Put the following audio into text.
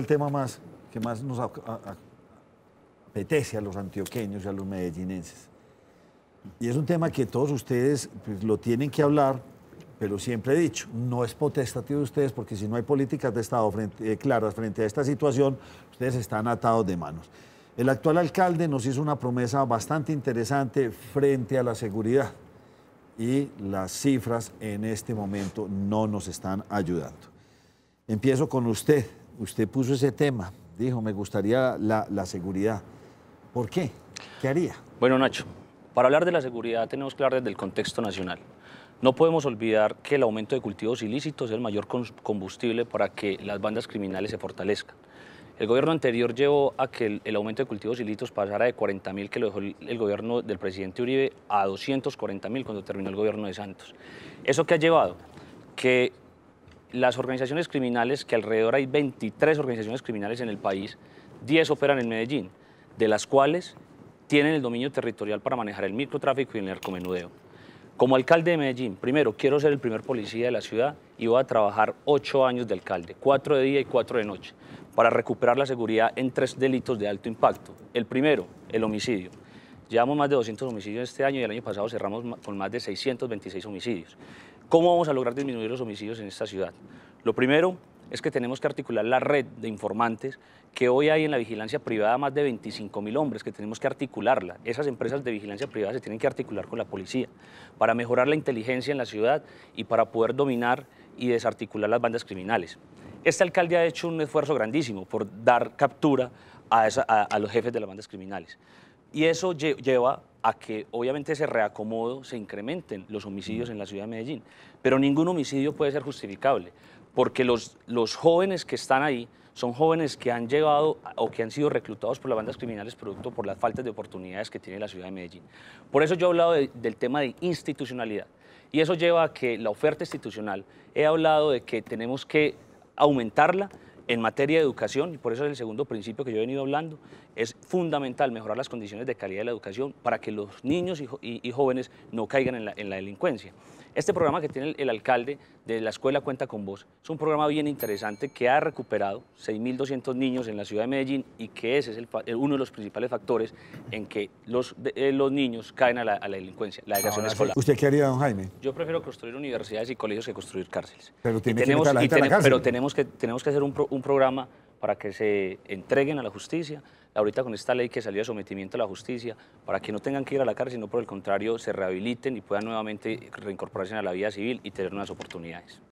El tema más que más nos apetece a los antioqueños y a los medellinenses. Y es un tema que todos ustedes pues, lo tienen que hablar, pero siempre he dicho, no es potestativo de ustedes, porque si no hay políticas de Estado eh, claras frente a esta situación, ustedes están atados de manos. El actual alcalde nos hizo una promesa bastante interesante frente a la seguridad y las cifras en este momento no nos están ayudando. Empiezo con usted, usted puso ese tema, dijo, me gustaría la, seguridad. ¿Por qué? ¿Qué haría? Bueno, Nacho, para hablar de la seguridad tenemos que hablar desde el contexto nacional. No podemos olvidar que el aumento de cultivos ilícitos es el mayor combustible para que las bandas criminales se fortalezcan. El gobierno anterior llevó a que el, aumento de cultivos ilícitos pasara de 40.000 que lo dejó el, gobierno del presidente Uribe a 240.000 cuando terminó el gobierno de Santos. ¿Eso qué ha llevado? Que las organizaciones criminales, que alrededor hay 23 organizaciones criminales en el país, 10 operan en Medellín, de las cuales tienen el dominio territorial para manejar el microtráfico y el narcomenudeo. Como alcalde de Medellín, primero, quiero ser el primer policía de la ciudad y voy a trabajar ocho años de alcalde, cuatro de día y cuatro de noche, para recuperar la seguridad en tres delitos de alto impacto. El primero, el homicidio. Llevamos más de 200 homicidios este año y el año pasado cerramos con más de 626 homicidios. ¿Cómo vamos a lograr disminuir los homicidios en esta ciudad? Lo primero es que tenemos que articular la red de informantes que hoy hay en la vigilancia privada más de 25 mil hombres, que tenemos que articularla. Esas empresas de vigilancia privada se tienen que articular con la policía para mejorar la inteligencia en la ciudad y para poder dominar y desarticular las bandas criminales. Esta alcalde ha hecho un esfuerzo grandísimo por dar captura a los jefes de las bandas criminales. Y eso lleva a que obviamente se reacomodo se incrementen los homicidios en la ciudad de Medellín. Pero ningún homicidio puede ser justificable, porque los, los jóvenes que están ahí son jóvenes que han llegado o que han sido reclutados por las bandas criminales producto por las faltas de oportunidades que tiene la ciudad de Medellín. Por eso yo he hablado del tema de institucionalidad. Y eso lleva a que la oferta institucional, he hablado de que tenemos que aumentarla en materia de educación, y por eso es el segundo principio que yo he venido hablando, es fundamental mejorar las condiciones de calidad de la educación para que los niños y, jóvenes no caigan en la, delincuencia. Este programa que tiene el, alcalde de la escuela Cuenta con Vos es un programa bien interesante que ha recuperado 6.200 niños en la ciudad de Medellín y que ese es uno de los principales factores en que los, eh, niños caen a la, delincuencia, la educación escolar. ¿Usted qué haría, don Jaime? Yo prefiero construir universidades y colegios que construir cárceles. Pero, tenemos, que pero tenemos, que, hacer un, un programa para que se entreguen a la justicia, ahorita con esta ley que salió de sometimiento a la justicia, para que no tengan que ir a la cárcel, sino por el contrario se rehabiliten y puedan nuevamente reincorporarse a la vida civil y tener nuevas oportunidades.